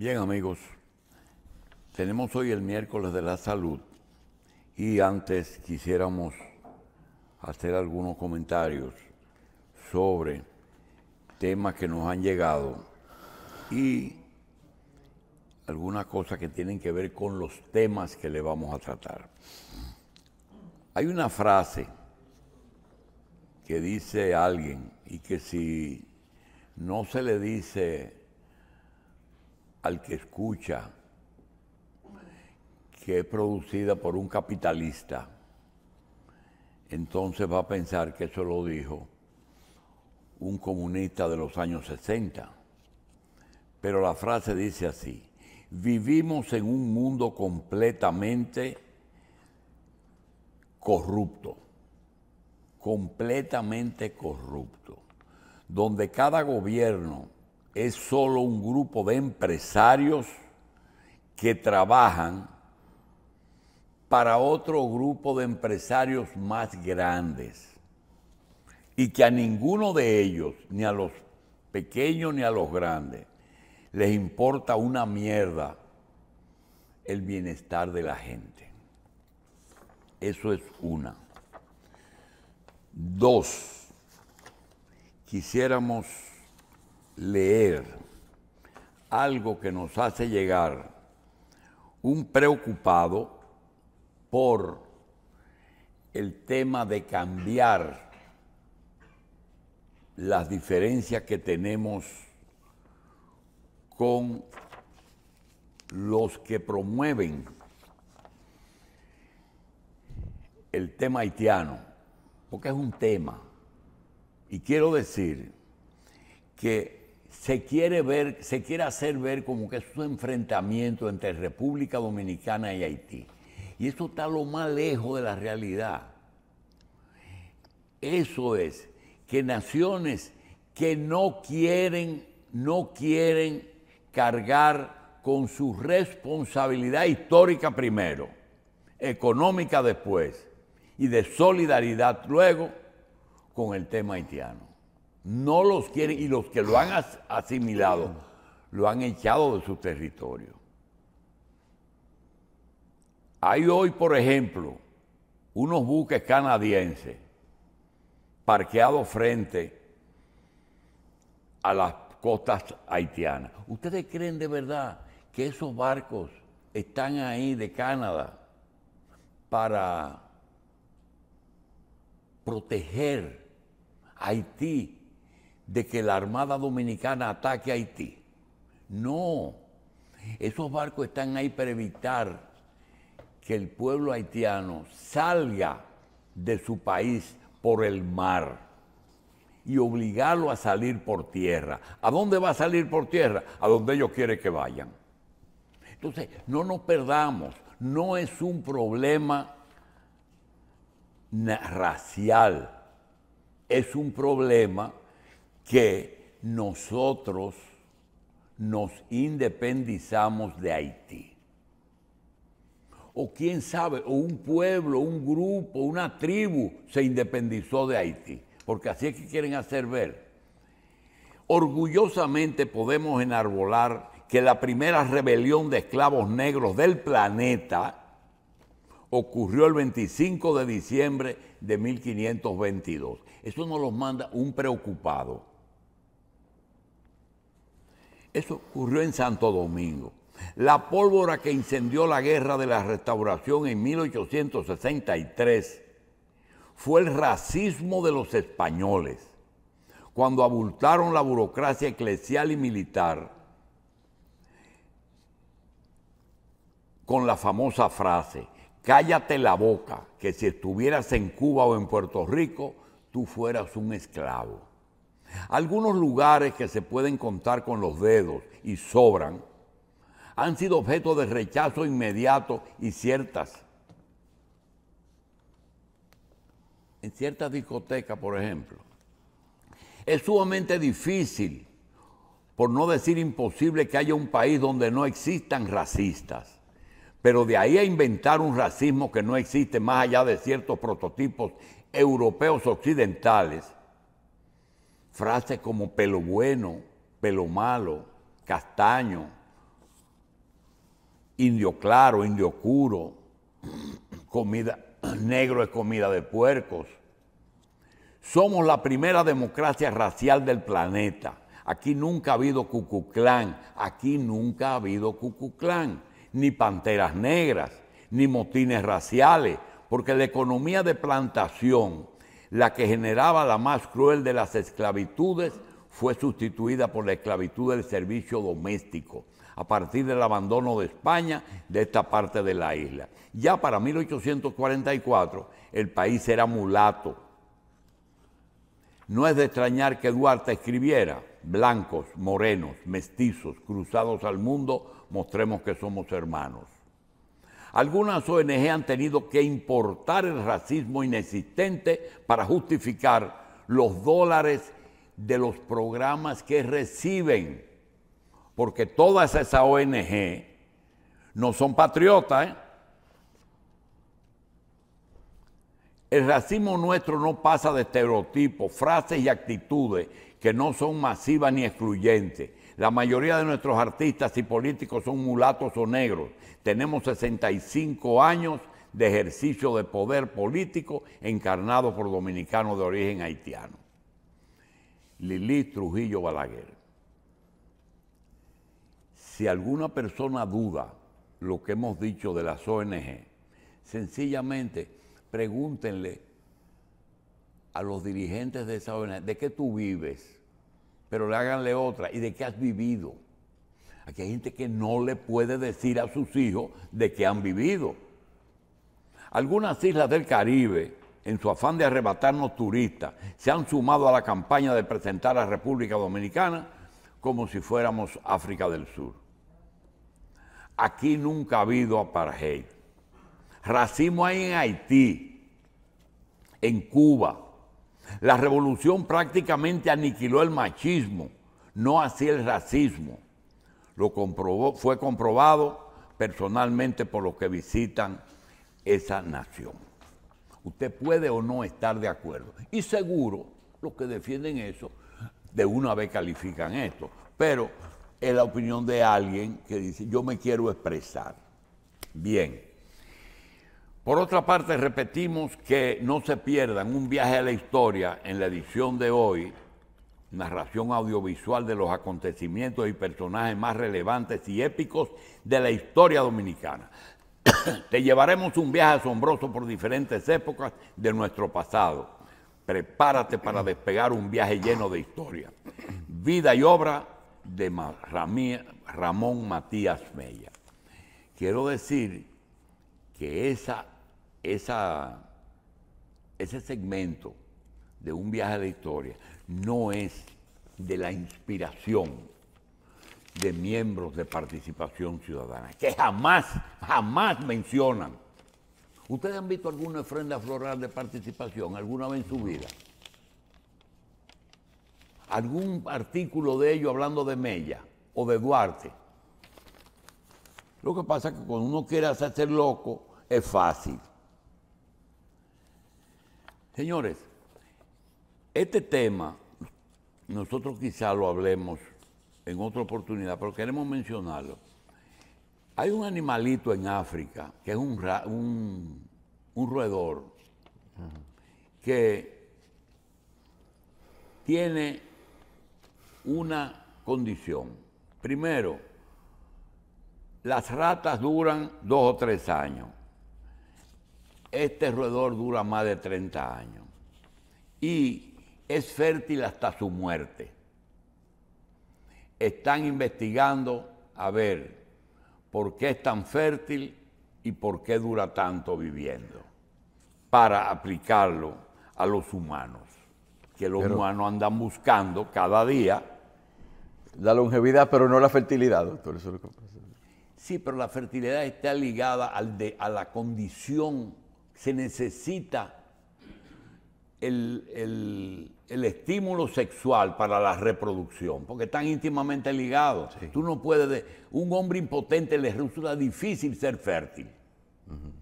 Bien amigos, tenemos hoy el miércoles de la salud y antes quisiéramos hacer algunos comentarios sobre temas que nos han llegado y algunas cosas que tienen que ver con los temas que le vamos a tratar. Hay una frase que dice alguien y que si no se le dice al que escucha que es producida por un capitalista, entonces va a pensar que eso lo dijo un comunista de los años 60. Pero la frase dice así, vivimos en un mundo completamente corrupto, completamente corrupto, donde cada gobierno es solo un grupo de empresarios que trabajan para otro grupo de empresarios más grandes y que a ninguno de ellos, ni a los pequeños ni a los grandes, les importa una mierda el bienestar de la gente. Eso es una. Dos, quisiéramos leer algo que nos hace llegar un preocupado por el tema de cambiar las diferencias que tenemos con los que promueven el tema haitiano, porque es un tema. Y quiero decir que se quiere ver, se quiere hacer ver como que es un enfrentamiento entre República Dominicana y Haití. Y eso está lo más lejos de la realidad. Eso es que naciones que no quieren, no quieren cargar con su responsabilidad histórica primero, económica después y de solidaridad luego con el tema haitiano no los quieren y los que lo han asimilado lo han echado de su territorio. Hay hoy, por ejemplo, unos buques canadienses parqueados frente a las costas haitianas. ¿Ustedes creen de verdad que esos barcos están ahí de Canadá para proteger Haití de que la Armada Dominicana ataque a Haití. No, esos barcos están ahí para evitar que el pueblo haitiano salga de su país por el mar y obligarlo a salir por tierra. ¿A dónde va a salir por tierra? A donde ellos quieren que vayan. Entonces, no nos perdamos, no es un problema racial, es un problema que nosotros nos independizamos de Haití. O quién sabe, o un pueblo, un grupo, una tribu se independizó de Haití, porque así es que quieren hacer ver. Orgullosamente podemos enarbolar que la primera rebelión de esclavos negros del planeta ocurrió el 25 de diciembre de 1522. Eso nos lo manda un preocupado. Eso ocurrió en Santo Domingo. La pólvora que incendió la guerra de la restauración en 1863 fue el racismo de los españoles, cuando abultaron la burocracia eclesial y militar con la famosa frase, cállate la boca, que si estuvieras en Cuba o en Puerto Rico, tú fueras un esclavo. Algunos lugares que se pueden contar con los dedos y sobran han sido objeto de rechazo inmediato y ciertas. En ciertas discotecas, por ejemplo, es sumamente difícil, por no decir imposible, que haya un país donde no existan racistas. Pero de ahí a inventar un racismo que no existe más allá de ciertos prototipos europeos occidentales, frases como pelo bueno, pelo malo, castaño, indio claro, indio oscuro, comida, negro es comida de puercos. Somos la primera democracia racial del planeta. Aquí nunca ha habido cucuclán, aquí nunca ha habido cucuclán, ni panteras negras, ni motines raciales, porque la economía de plantación la que generaba la más cruel de las esclavitudes, fue sustituida por la esclavitud del servicio doméstico, a partir del abandono de España de esta parte de la isla. Ya para 1844 el país era mulato. No es de extrañar que Duarte escribiera, blancos, morenos, mestizos, cruzados al mundo, mostremos que somos hermanos. Algunas ONG han tenido que importar el racismo inexistente para justificar los dólares de los programas que reciben, porque todas esas ONG no son patriotas. ¿eh? El racismo nuestro no pasa de estereotipos, frases y actitudes que no son masivas ni excluyentes. La mayoría de nuestros artistas y políticos son mulatos o negros. Tenemos 65 años de ejercicio de poder político encarnado por dominicanos de origen haitiano. Lili Trujillo Balaguer. Si alguna persona duda lo que hemos dicho de las ONG, sencillamente pregúntenle a los dirigentes de esa ONG, ¿de qué tú vives? pero le háganle otra. ¿Y de qué has vivido? Aquí hay gente que no le puede decir a sus hijos de qué han vivido. Algunas islas del Caribe, en su afán de arrebatarnos turistas, se han sumado a la campaña de presentar a República Dominicana como si fuéramos África del Sur. Aquí nunca ha habido apartheid. Racismo hay en Haití, en Cuba, la revolución prácticamente aniquiló el machismo, no así el racismo. Lo comprobó, fue comprobado personalmente por los que visitan esa nación. Usted puede o no estar de acuerdo. Y seguro los que defienden eso de una vez califican esto. Pero es la opinión de alguien que dice, yo me quiero expresar. Bien. Por otra parte, repetimos que no se pierdan un viaje a la historia en la edición de hoy, narración audiovisual de los acontecimientos y personajes más relevantes y épicos de la historia dominicana. Te llevaremos un viaje asombroso por diferentes épocas de nuestro pasado. Prepárate para despegar un viaje lleno de historia. Vida y obra de Ramón Matías Mella. Quiero decir que esa, esa, ese segmento de un viaje de historia no es de la inspiración de miembros de participación ciudadana, que jamás, jamás mencionan. ¿Ustedes han visto alguna ofrenda floral de participación alguna vez en su vida? ¿Algún artículo de ello hablando de Mella o de Duarte? Lo que pasa es que cuando uno quiere hacer loco, es fácil. Señores, este tema nosotros quizá lo hablemos en otra oportunidad, pero queremos mencionarlo. Hay un animalito en África que es un, un, roedor que tiene una condición. Primero, las ratas duran dos o tres años. Este roedor dura más de 30 años y es fértil hasta su muerte. Están investigando a ver por qué es tan fértil y por qué dura tanto viviendo, para aplicarlo a los humanos, que los humanos andan buscando cada día. La longevidad, pero no la fertilidad, doctor. Sí, pero la fertilidad está ligada a la condición se necesita el, estímulo sexual para la reproducción, porque están íntimamente ligados. Tú no puedes, un hombre impotente le resulta difícil ser fértil.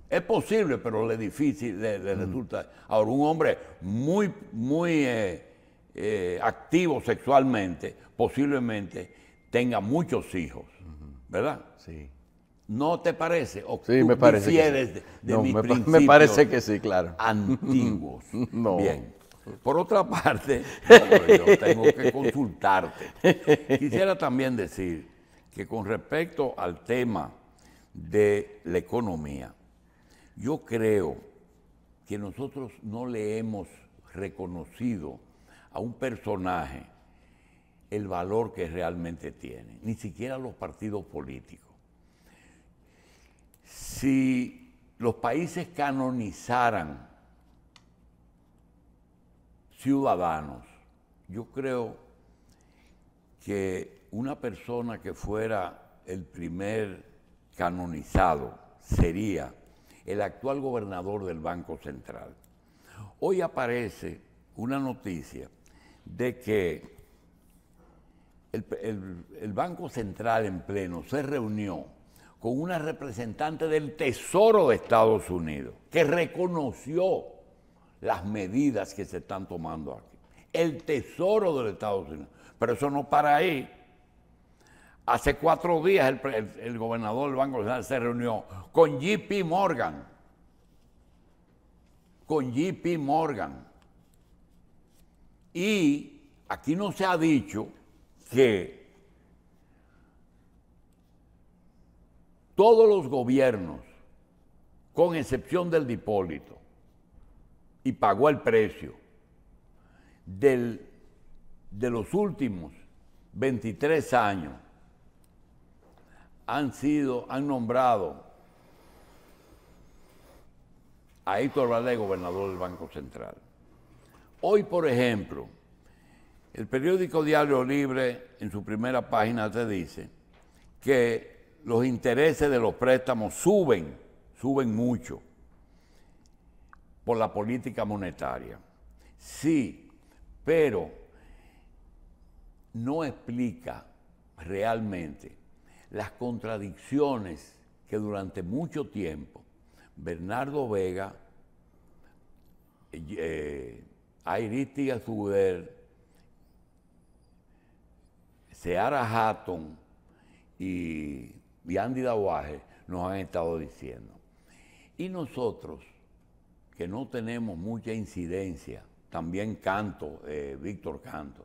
Es posible, pero le difícil, le, resulta. Ahora, un hombre muy, muy eh, eh, activo sexualmente, posiblemente tenga muchos hijos, ¿verdad? Sí. ¿No te parece? sí, me parece. Que sí. de, me, parece que sí, claro. Antiguos. Bien. Por otra parte, yo tengo que consultarte. Quisiera también decir que con respecto al tema de la economía, yo creo que nosotros no le hemos reconocido a un personaje el valor que realmente tiene, ni siquiera los partidos políticos si los países canonizaran ciudadanos, yo creo que una persona que fuera el primer canonizado sería el actual gobernador del Banco Central. Hoy aparece una noticia de que el, Banco Central en pleno se reunió con una representante del Tesoro de Estados Unidos que reconoció las medidas que se están tomando aquí. El Tesoro de Estados Unidos. Pero eso no para ahí. Hace cuatro días el, el gobernador del Banco Central se reunió con JP Morgan. Con JP Morgan. Y aquí no se ha dicho que todos los gobiernos, con excepción del Dipólito, y pagó el precio del, de los últimos 23 años, han sido, han nombrado a Héctor Valdés gobernador del Banco Central. Hoy, por ejemplo, el periódico Diario Libre en su primera página te dice que los intereses de los préstamos suben, suben mucho por la política monetaria. Sí, pero no explica realmente las contradicciones que durante mucho tiempo Bernardo Vega, eh, y eh, Seara Hatton y y Andy Daguaje nos han estado diciendo. Y nosotros, que no tenemos mucha incidencia, también Canto, eh, Víctor Canto,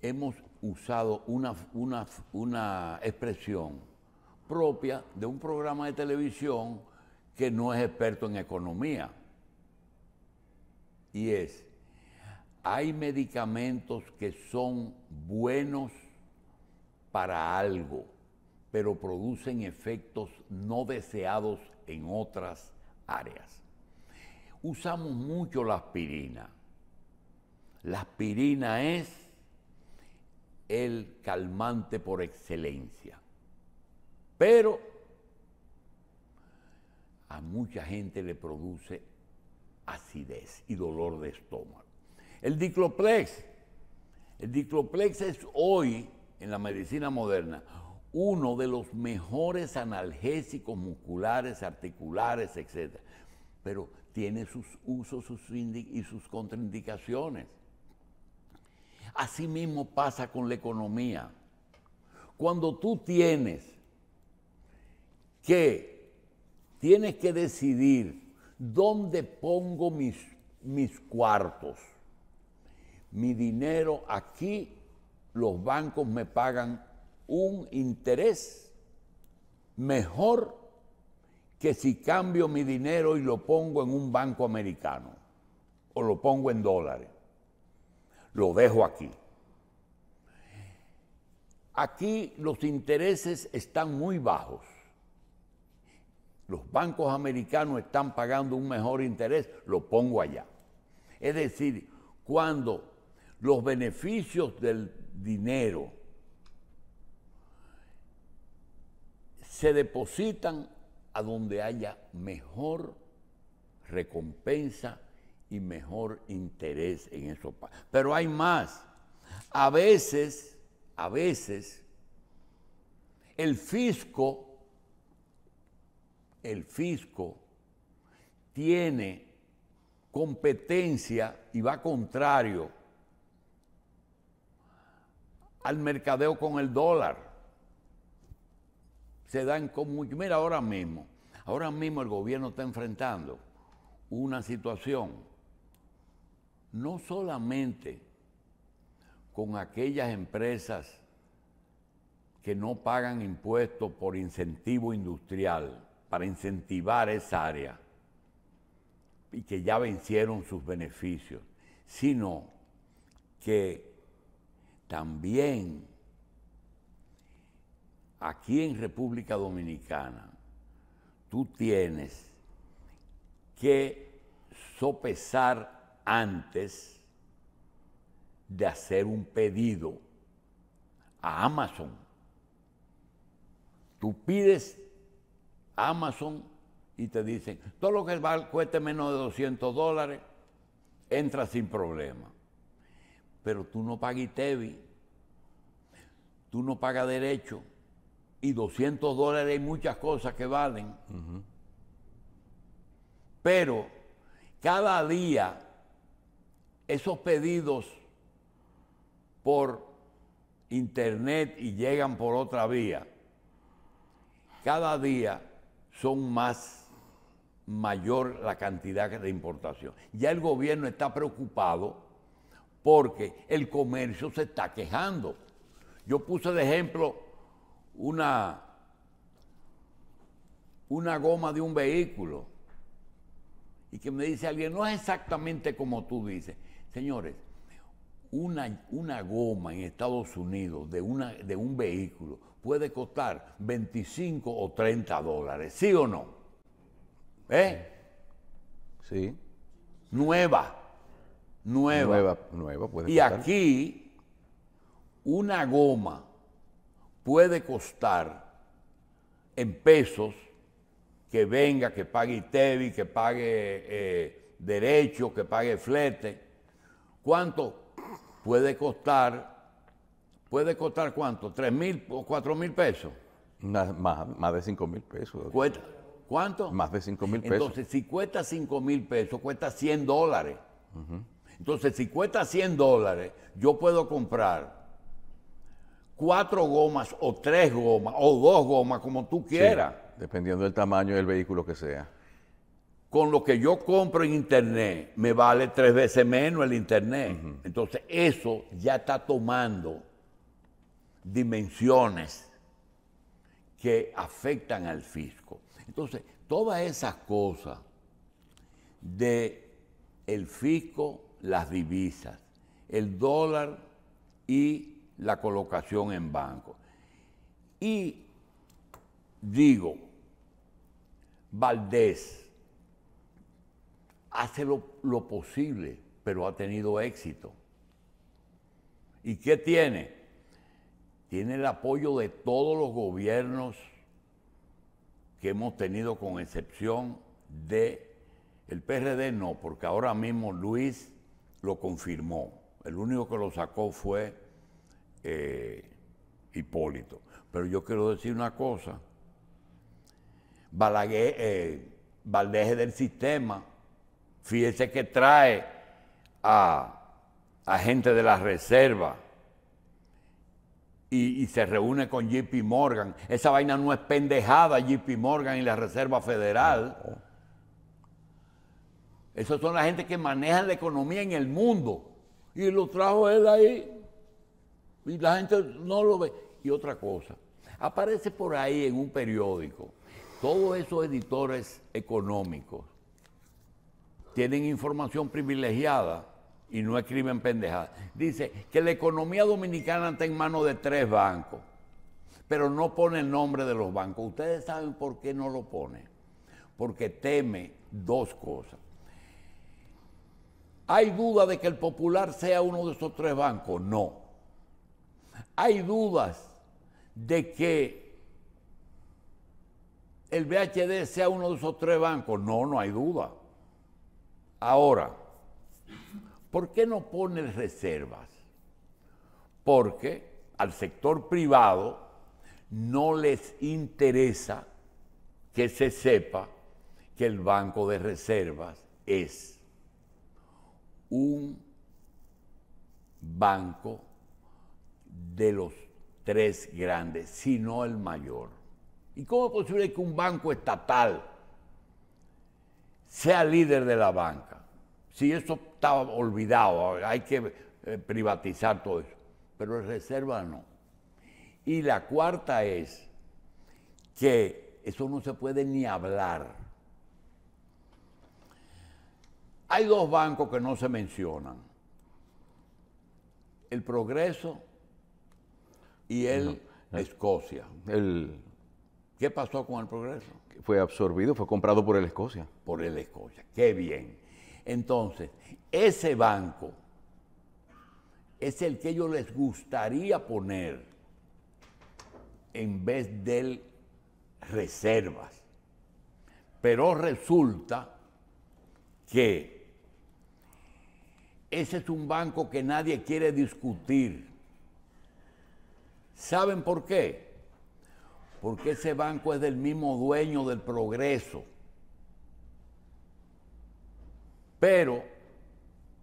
hemos usado una, una, una expresión propia de un programa de televisión que no es experto en economía. Y es, hay medicamentos que son buenos para algo pero producen efectos no deseados en otras áreas. Usamos mucho la aspirina. La aspirina es el calmante por excelencia. Pero a mucha gente le produce acidez y dolor de estómago. El dicloplex. El dicloplex es hoy, en la medicina moderna, uno de los mejores analgésicos musculares, articulares, etc. Pero tiene sus usos sus y sus contraindicaciones. Asimismo pasa con la economía. Cuando tú tienes que, tienes que decidir dónde pongo mis, mis cuartos, mi dinero aquí, los bancos me pagan un interés mejor que si cambio mi dinero y lo pongo en un banco americano o lo pongo en dólares. Lo dejo aquí. Aquí los intereses están muy bajos. Los bancos americanos están pagando un mejor interés, lo pongo allá. Es decir, cuando los beneficios del dinero se depositan a donde haya mejor recompensa y mejor interés en esos países. Pero hay más. A veces, a veces, el fisco, el fisco tiene competencia y va contrario al mercadeo con el dólar se dan como Mira, ahora mismo, ahora mismo el gobierno está enfrentando una situación no solamente con aquellas empresas que no pagan impuestos por incentivo industrial, para incentivar esa área, y que ya vencieron sus beneficios, sino que también aquí en República Dominicana tú tienes que sopesar antes de hacer un pedido a Amazon. Tú pides a Amazon y te dicen, todo lo que cueste menos de 200 dólares, entra sin problema. Pero tú no pagas ITEVI, tú no pagas derecho y 200 dólares hay muchas cosas que valen. Pero cada día esos pedidos por internet y llegan por otra vía, cada día son más mayor la cantidad de importación. Ya el gobierno está preocupado porque el comercio se está quejando. Yo puse de ejemplo una, una goma de un vehículo y que me dice alguien, no es exactamente como tú dices. Señores, una, una goma en Estados Unidos de, una, de un vehículo puede costar 25 o 30 dólares, ¿sí o no? ¿Eh? Sí. Nueva. Nueva. Nueva, puede Y aquí, una goma puede costar en pesos que venga, que pague ITEVI, que pague eh, derecho, que pague flete? ¿Cuánto puede costar? ¿Puede costar cuánto? ¿Tres mil o cuatro mil pesos? más, más, de cinco mil pesos. ¿Cuánto? Más de 5 mil pesos. Entonces, si cuesta 5 mil pesos, cuesta 100 dólares. Entonces, si cuesta 100 dólares, yo puedo comprar cuatro gomas o tres gomas o dos gomas, como tú quieras. dependiendo del tamaño del vehículo que sea. Con lo que yo compro en internet, me vale tres veces menos el internet. Entonces, eso ya está tomando dimensiones que afectan al fisco. Entonces, todas esas cosas de el fisco, las divisas, el dólar y la colocación en banco. Y digo, Valdés hace lo, posible, pero ha tenido éxito. ¿Y qué tiene? Tiene el apoyo de todos los gobiernos que hemos tenido con excepción de el PRD no, porque ahora mismo Luis lo confirmó. El único que lo sacó fue eh, Hipólito. Pero yo quiero decir una cosa. Balaguer, eh, del sistema, fíjese que trae a, gente de la reserva y, se reúne con JP Morgan. Esa vaina no es pendejada, JP Morgan y la Reserva Federal. Esos son la gente que maneja la economía en el mundo. Y lo trajo él ahí. Y la gente no lo ve. Y otra cosa, aparece por ahí en un periódico, todos esos editores económicos tienen información privilegiada y no escriben pendejadas. Dice que la economía dominicana está en manos de tres bancos, pero no pone el nombre de los bancos. Ustedes saben por qué no lo pone. Porque teme dos cosas. ¿Hay duda de que el popular sea uno de esos tres bancos? No. Hay dudas de que el BHD sea uno de esos tres bancos. No, no hay duda. Ahora, ¿por qué no pone reservas? Porque al sector privado no les interesa que se sepa que el Banco de Reservas es un banco de los tres grandes, sino el mayor. ¿Y cómo es posible que un banco estatal sea líder de la banca? Si eso estaba olvidado, hay que eh, privatizar todo eso, pero el reserva no. Y la cuarta es que eso no se puede ni hablar. Hay dos bancos que no se mencionan. El Progreso y él Escocia. El, ¿Qué pasó con el progreso? Fue absorbido, fue comprado por el Escocia. Por el Escocia, qué bien. Entonces, ese banco es el que ellos les gustaría poner en vez del reservas. Pero resulta que ese es un banco que nadie quiere discutir ¿Saben por qué? Porque ese banco es del mismo dueño del progreso. Pero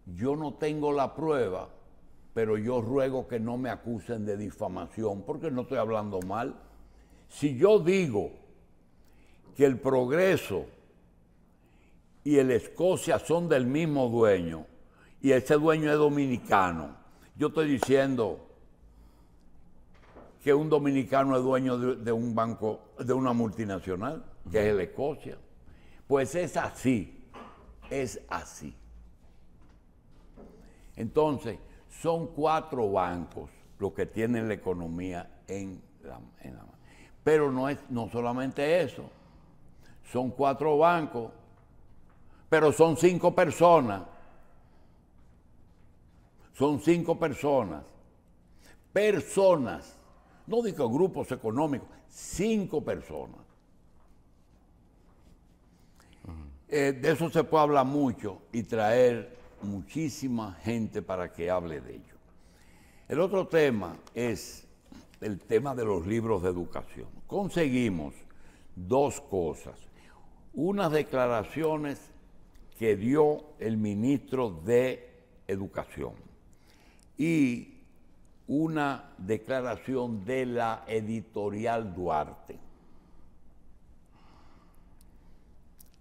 yo no tengo la prueba, pero yo ruego que no me acusen de difamación, porque no estoy hablando mal. Si yo digo que el progreso y el Escocia son del mismo dueño, y ese dueño es dominicano, yo estoy diciendo que un dominicano es dueño de, un banco, de una multinacional, que es el Escocia. Pues es así, es así. Entonces, son cuatro bancos los que tienen la economía en la, mano. Pero no es no solamente eso. Son cuatro bancos, pero son cinco personas. Son cinco personas. Personas no digo grupos económicos, cinco personas. Eh, de eso se puede hablar mucho y traer muchísima gente para que hable de ello. El otro tema es el tema de los libros de educación. Conseguimos dos cosas. Unas declaraciones que dio el ministro de Educación y una declaración de la editorial Duarte.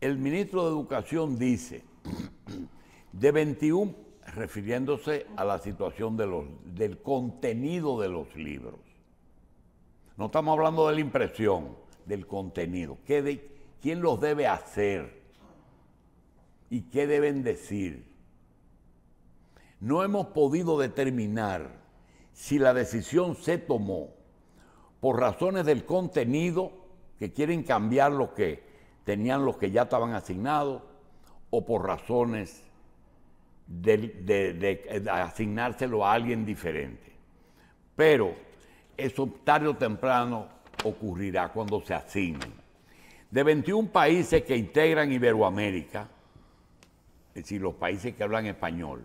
El ministro de Educación dice, de 21, refiriéndose a la situación de los, del contenido de los libros, no estamos hablando de la impresión, del contenido, quién los debe hacer y qué deben decir. No hemos podido determinar si la decisión se tomó por razones del contenido, que quieren cambiar lo que tenían los que ya estaban asignados, o por razones de, asignárselo a alguien diferente. Pero eso tarde o temprano ocurrirá cuando se asignen. De 21 países que integran Iberoamérica, es decir, los países que hablan español,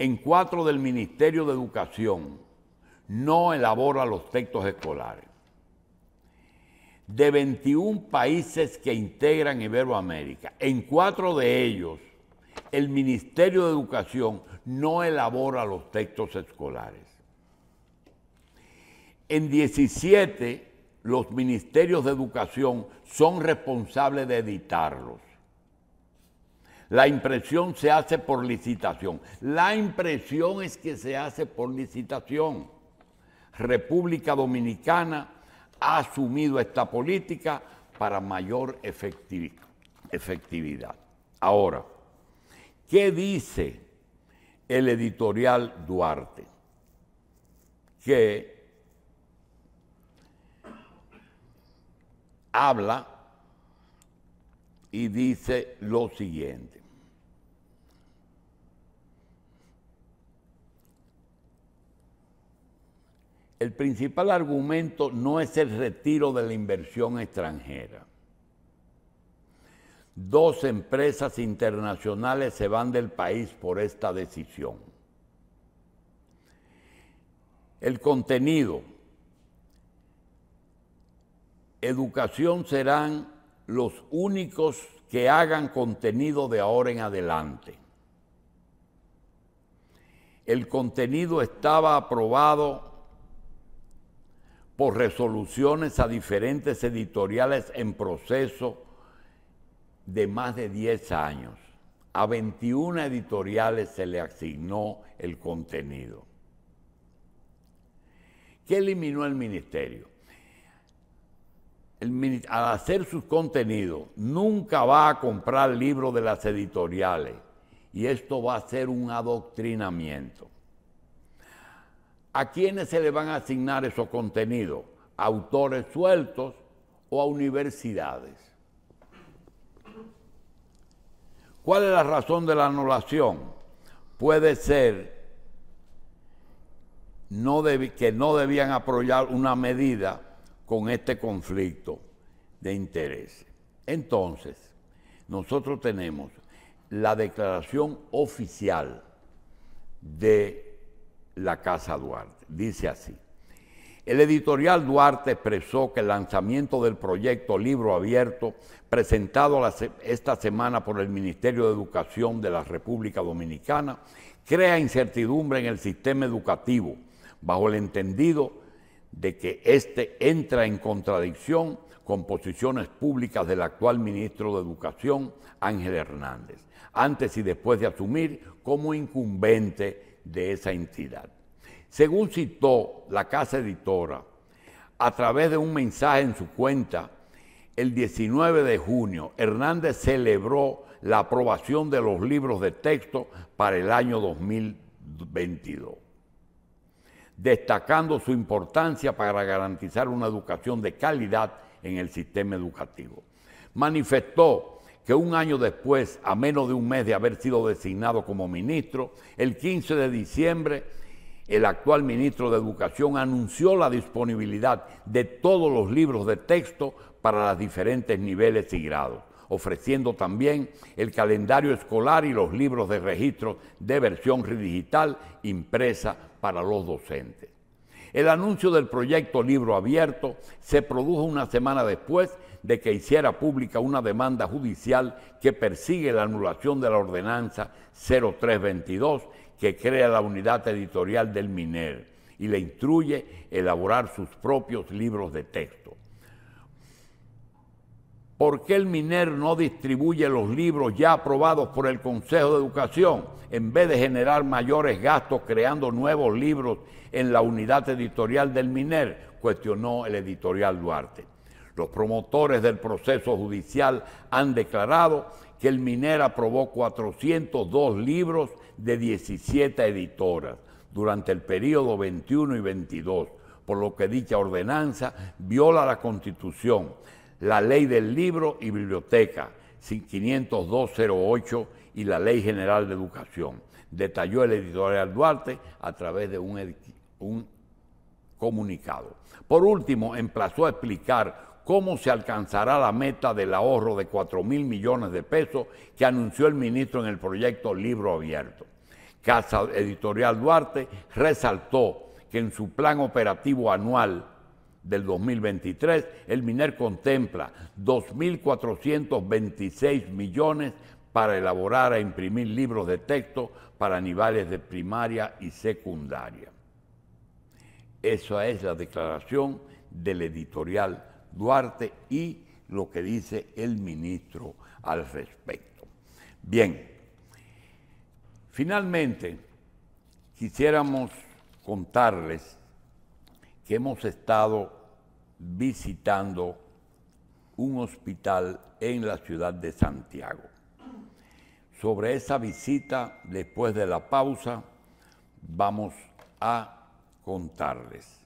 en cuatro del Ministerio de Educación no elabora los textos escolares. De 21 países que integran Iberoamérica, en cuatro de ellos el Ministerio de Educación no elabora los textos escolares. En 17 los ministerios de educación son responsables de editarlos. La impresión se hace por licitación. La impresión es que se hace por licitación. República Dominicana ha asumido esta política para mayor efectividad. Ahora, ¿qué dice el editorial Duarte? Que habla y dice lo siguiente. El principal argumento no es el retiro de la inversión extranjera. Dos empresas internacionales se van del país por esta decisión. El contenido. Educación serán los únicos que hagan contenido de ahora en adelante. El contenido estaba aprobado por resoluciones a diferentes editoriales en proceso de más de 10 años. A 21 editoriales se le asignó el contenido. ¿Qué eliminó el ministerio? al hacer sus contenidos, nunca va a comprar libros de las editoriales. Y esto va a ser un adoctrinamiento. ¿A quiénes se le van a asignar esos contenidos? ¿A autores sueltos o a universidades? ¿Cuál es la razón de la anulación? Puede ser que no debían apoyar una medida con este conflicto de interés. Entonces, nosotros tenemos la declaración oficial de la Casa Duarte. Dice así. El editorial Duarte expresó que el lanzamiento del proyecto Libro Abierto, presentado esta semana por el Ministerio de Educación de la República Dominicana, crea incertidumbre en el sistema educativo, bajo el entendido de que éste entra en contradicción con posiciones públicas del actual ministro de Educación, Ángel Hernández, antes y después de asumir como incumbente de esa entidad. Según citó la casa editora, a través de un mensaje en su cuenta, el 19 de junio, Hernández celebró la aprobación de los libros de texto para el año 2022 destacando su importancia para garantizar una educación de calidad en el sistema educativo. Manifestó que un año después, a menos de un mes de haber sido designado como ministro, el 15 de diciembre, el actual ministro de Educación anunció la disponibilidad de todos los libros de texto para los diferentes niveles y grados ofreciendo también el calendario escolar y los libros de registro de versión digital impresa para los docentes. El anuncio del proyecto Libro Abierto se produjo una semana después de que hiciera pública una demanda judicial que persigue la anulación de la ordenanza 0322 que crea la unidad editorial del MINER y le instruye elaborar sus propios libros de texto. ¿Por qué el MINER no distribuye los libros ya aprobados por el Consejo de Educación en vez de generar mayores gastos creando nuevos libros en la unidad editorial del MINER? Cuestionó el editorial Duarte. Los promotores del proceso judicial han declarado que el MINER aprobó 402 libros de 17 editoras durante el periodo 21 y 22, por lo que dicha ordenanza viola la Constitución la ley del libro y biblioteca 50208 y la ley general de educación. Detalló el editorial Duarte a través de un, un comunicado. Por último, emplazó a explicar cómo se alcanzará la meta del ahorro de 4 mil millones de pesos que anunció el ministro en el proyecto Libro Abierto. Casa Editorial Duarte resaltó que en su plan operativo anual del 2023, el MINER contempla 2.426 millones para elaborar e imprimir libros de texto para niveles de primaria y secundaria. Esa es la declaración del editorial Duarte y lo que dice el ministro al respecto. Bien, finalmente quisiéramos contarles que hemos estado visitando un hospital en la ciudad de Santiago. Sobre esa visita, después de la pausa, vamos a contarles.